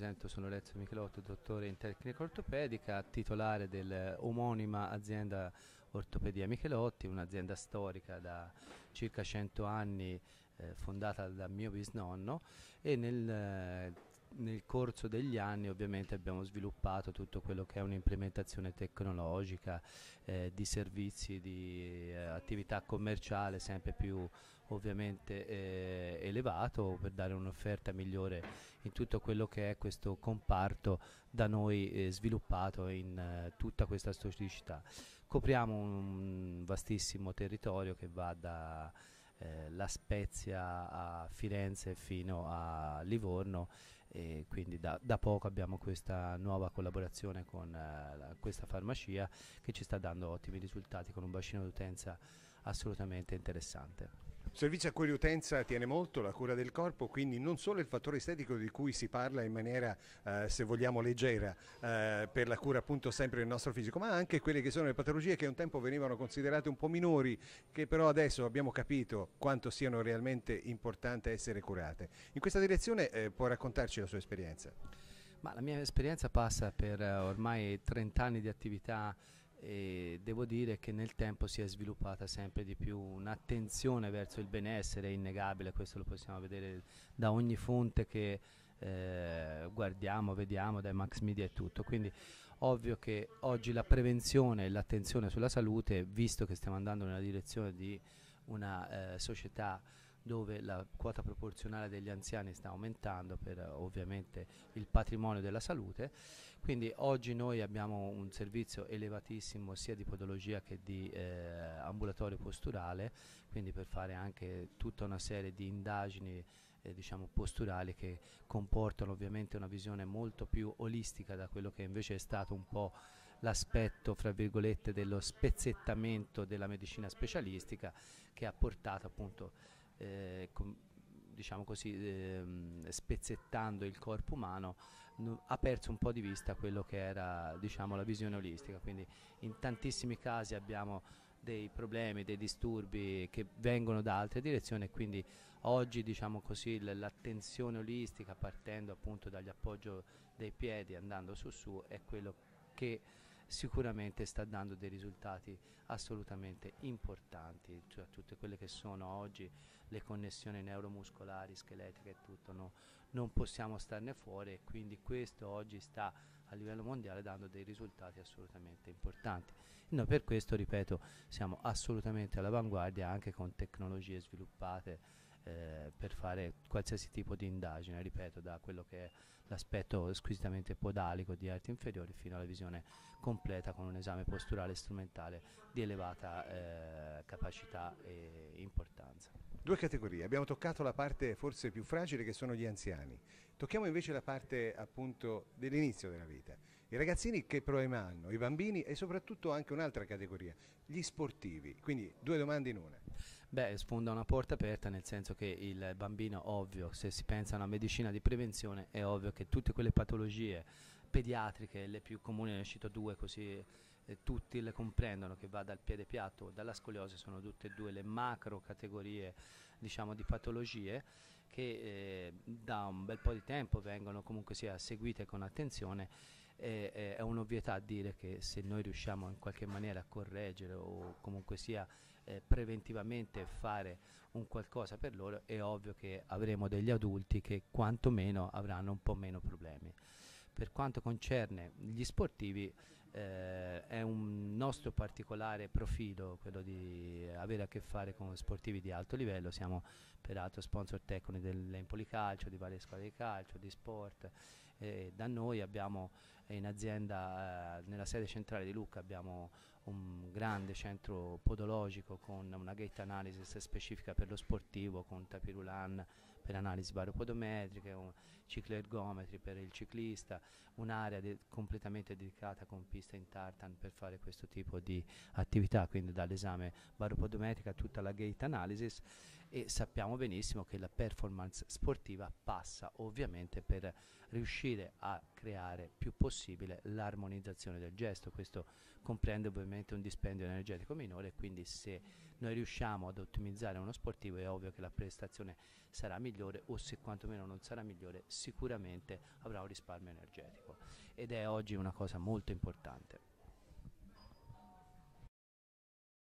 presento, sono Lezzo Michelotto, dottore in tecnica ortopedica, titolare dell'omonima eh, azienda Ortopedia Michelotti, un'azienda storica da circa 100 anni eh, fondata da mio bisnonno e nel eh, nel corso degli anni ovviamente abbiamo sviluppato tutto quello che è un'implementazione tecnologica eh, di servizi, di eh, attività commerciale sempre più ovviamente eh, elevato per dare un'offerta migliore in tutto quello che è questo comparto da noi eh, sviluppato in eh, tutta questa storicità. Copriamo un vastissimo territorio che va da eh, la Spezia a Firenze fino a Livorno e quindi da, da, poco abbiamo questa nuova collaborazione con eh, la, questa farmacia che ci sta dando ottimi risultati con un bacino d'utenza assolutamente interessante. Servizio a cui l'utenza tiene molto la cura del corpo, quindi non solo il fattore estetico di cui si parla in maniera, eh, se vogliamo, leggera eh, per la cura appunto sempre del nostro fisico, ma anche quelle che sono le patologie che un tempo venivano considerate un po' minori, che però adesso abbiamo capito quanto siano realmente importanti essere curate. In questa direzione eh, può raccontarci la sua esperienza? Ma la mia esperienza passa per eh, ormai 30 anni di attività e devo dire che nel tempo si è sviluppata sempre di più un'attenzione verso il benessere è innegabile, questo lo possiamo vedere da ogni fonte che eh, guardiamo, vediamo, dai max media e tutto. Quindi ovvio che oggi la prevenzione e l'attenzione sulla salute, visto che stiamo andando nella direzione di una eh, società dove la quota proporzionale degli anziani sta aumentando per eh, ovviamente il patrimonio della salute. Quindi oggi noi abbiamo un servizio elevatissimo sia di podologia che di eh, ambulatorio posturale, quindi per fare anche tutta una serie di indagini eh, diciamo posturali che comportano ovviamente una visione molto più olistica da quello che invece è stato un po' l'aspetto fra virgolette dello spezzettamento della medicina specialistica che ha portato appunto eh, com, diciamo così, ehm, spezzettando il corpo umano, no, ha perso un po' di vista quello che era diciamo, la visione olistica. Quindi in tantissimi casi abbiamo dei problemi, dei disturbi che vengono da altre direzioni e quindi oggi diciamo così, l'attenzione olistica partendo appunto dagli appoggio dei piedi andando su su è quello che sicuramente sta dando dei risultati assolutamente importanti, cioè tutte quelle che sono oggi le connessioni neuromuscolari, scheletriche e tutto, no? non possiamo starne fuori e quindi questo oggi sta a livello mondiale dando dei risultati assolutamente importanti. Noi per questo, ripeto, siamo assolutamente all'avanguardia anche con tecnologie sviluppate eh, per fare qualsiasi tipo di indagine, ripeto, da quello che è l'aspetto squisitamente podalico di arti inferiori fino alla visione completa con un esame posturale e strumentale di elevata eh, capacità e importanza. Due categorie, abbiamo toccato la parte forse più fragile che sono gli anziani, tocchiamo invece la parte appunto dell'inizio della vita, i ragazzini che problemi hanno, i bambini e soprattutto anche un'altra categoria, gli sportivi, quindi due domande in una. Beh, sfonda una porta aperta nel senso che il bambino, ovvio, se si pensa a una medicina di prevenzione, è ovvio che tutte quelle patologie pediatriche, le più comuni, ne cito due così eh, tutti le comprendono, che va dal piede piatto o dalla scoliosi, sono tutte e due le macro categorie diciamo, di patologie che eh, da un bel po' di tempo vengono comunque sia seguite con attenzione e, e, è un'ovvietà dire che se noi riusciamo in qualche maniera a correggere o comunque sia eh, preventivamente fare un qualcosa per loro è ovvio che avremo degli adulti che quantomeno avranno un po' meno problemi. Per quanto concerne gli sportivi eh, è un nostro particolare profilo quello di avere a che fare con sportivi di alto livello, siamo peraltro sponsor tecnici dell'Empoli Calcio, di varie squadre di calcio, di sport eh, da noi abbiamo eh, in azienda, eh, nella sede centrale di Lucca abbiamo un grande centro podologico con una gate analysis specifica per lo sportivo, con tapirulan per analisi baropodometriche, un ciclo ergometri per il ciclista, un'area de completamente dedicata con pista in tartan per fare questo tipo di attività, quindi dall'esame baropodometrica a tutta la gate analysis e sappiamo benissimo che la performance sportiva passa ovviamente per riuscire a creare più possibile l'armonizzazione del gesto. Questo comprende ovviamente un dispendio energetico minore, quindi se noi riusciamo ad ottimizzare uno sportivo è ovvio che la prestazione sarà migliore o se quantomeno non sarà migliore sicuramente avrà un risparmio energetico ed è oggi una cosa molto importante.